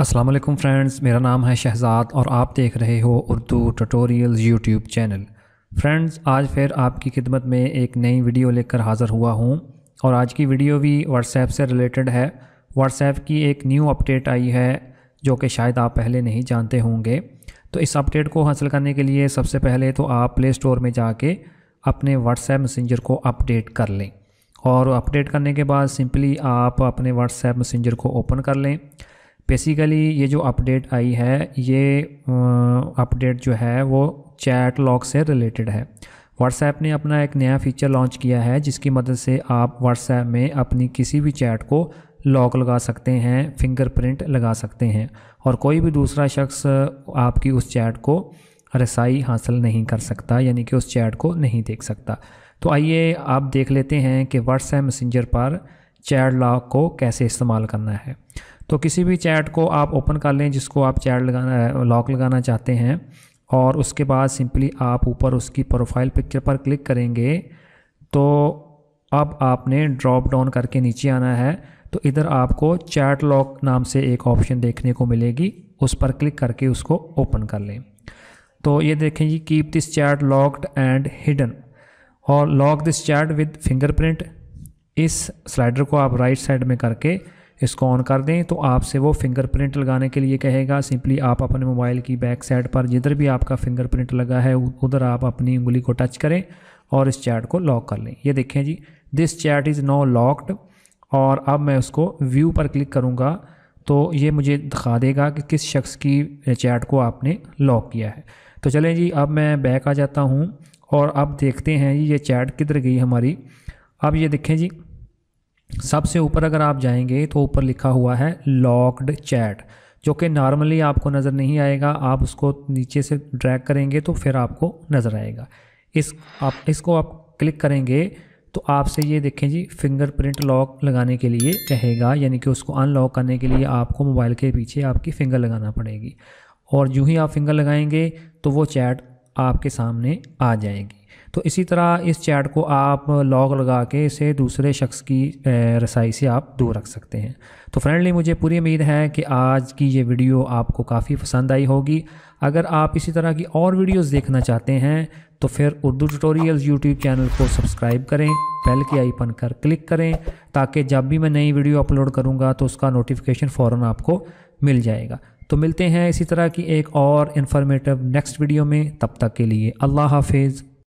Aslam friends मेरा नाम है शहजाद और आप देख रहे हो Urdu tutorials YouTube channel friends आज फिर आपकी खिदमत में एक नई वीडियो लेकर हाज़िर हुआ हूँ और आज की वीडियो भी व्हाट्सएप से रिलेटेड है व्हाट्सएप की एक न्यू अपडेट आई है जो कि शायद आप पहले नहीं जानते होंगे तो इस अपडेट को हासिल करने के लिए सबसे पहले तो आप प्ले स्टोर में जाके अपने व्हाट्सएप मैसेंजर को अपडेट कर लें और अपडेट करने के बाद सिंपली आप अपने व्हाट्सएप मैसेंजर को ओपन कर लें बेसिकली ये जो अपडेट आई है ये अपडेट जो है वो चैट लॉक से रिलेटेड है व्हाट्सएप ने अपना एक नया फीचर लॉन्च किया है जिसकी मदद से आप व्हाट्सएप में अपनी किसी भी चैट को लॉक लगा सकते हैं फिंगरप्रिंट लगा सकते हैं और कोई भी दूसरा शख्स आपकी उस चैट को रसाई हासिल नहीं कर सकता यानी कि उस चैट को नहीं देख सकता तो आइए आप देख लेते हैं कि व्हाट्सएप मैसेंजर पर चैट लॉक को कैसे इस्तेमाल करना है तो किसी भी चैट को आप ओपन कर लें जिसको आप चैट लगाना लॉक लगाना चाहते हैं और उसके बाद सिंपली आप ऊपर उसकी प्रोफाइल पिक्चर पर क्लिक करेंगे तो अब आपने ड्रॉप डाउन करके नीचे आना है तो इधर आपको चैट लॉक नाम से एक ऑप्शन देखने को मिलेगी उस पर क्लिक करके उसको ओपन कर लें तो ये देखें जी keep this chat locked and hidden और lock this chat with fingerprint इस स्लाइडर को आप राइट साइड में करके इसको ऑन कर दें तो आपसे वो फिंगरप्रिंट लगाने के लिए कहेगा सिंपली आप अपने मोबाइल की बैक साइड पर जिधर भी आपका फिंगरप्रिंट लगा है उधर आप अपनी उंगली को टच करें और इस चैट को लॉक कर लें ये देखें जी this chat is no locked और अब मैं उसको व्यू पर क्लिक करूँगा तो ये मुझे दिखा देगा कि किस शख्स की चैट को आपने लॉक किया है तो चलें जी अब मैं बैक आ जाता हूँ और अब देखते हैं ये चैट किधर गई हमारी अब ये देखें जी सबसे ऊपर अगर आप जाएंगे तो ऊपर लिखा हुआ है लॉक्ड चैट जो कि नॉर्मली आपको नज़र नहीं आएगा आप उसको नीचे से ड्रैग करेंगे तो फिर आपको नज़र आएगा इस आप इसको आप क्लिक करेंगे तो आपसे ये देखें जी फिंगरप्रिंट लॉक लगाने के लिए कहेगा यानी कि उसको अनलॉक करने के लिए आपको मोबाइल के पीछे आपकी फ़िंगर लगाना पड़ेगी और जो ही आप फिंगर लगाएंगे तो वो चैट आपके सामने आ जाएगी तो इसी तरह इस चैट को आप लॉग लगा के इसे दूसरे शख्स की रसाई से आप दूर रख सकते हैं तो फ्रेंडली मुझे पूरी उम्मीद है कि आज की ये वीडियो आपको काफ़ी पसंद आई होगी अगर आप इसी तरह की और वीडियोस देखना चाहते हैं तो फिर उर्दू ट्यूटोरियल्स यूट्यूब चैनल को सब्सक्राइब करें बेल के आइकन कर क्लिक करें ताकि जब भी मैं नई वीडियो अपलोड करूँगा तो उसका नोटिफिकेशन फ़ौर आपको मिल जाएगा तो मिलते हैं इसी तरह की एक और इन्फॉर्मेटिव नेक्स्ट वीडियो में तब तक के लिए अल्लाह हाफिज़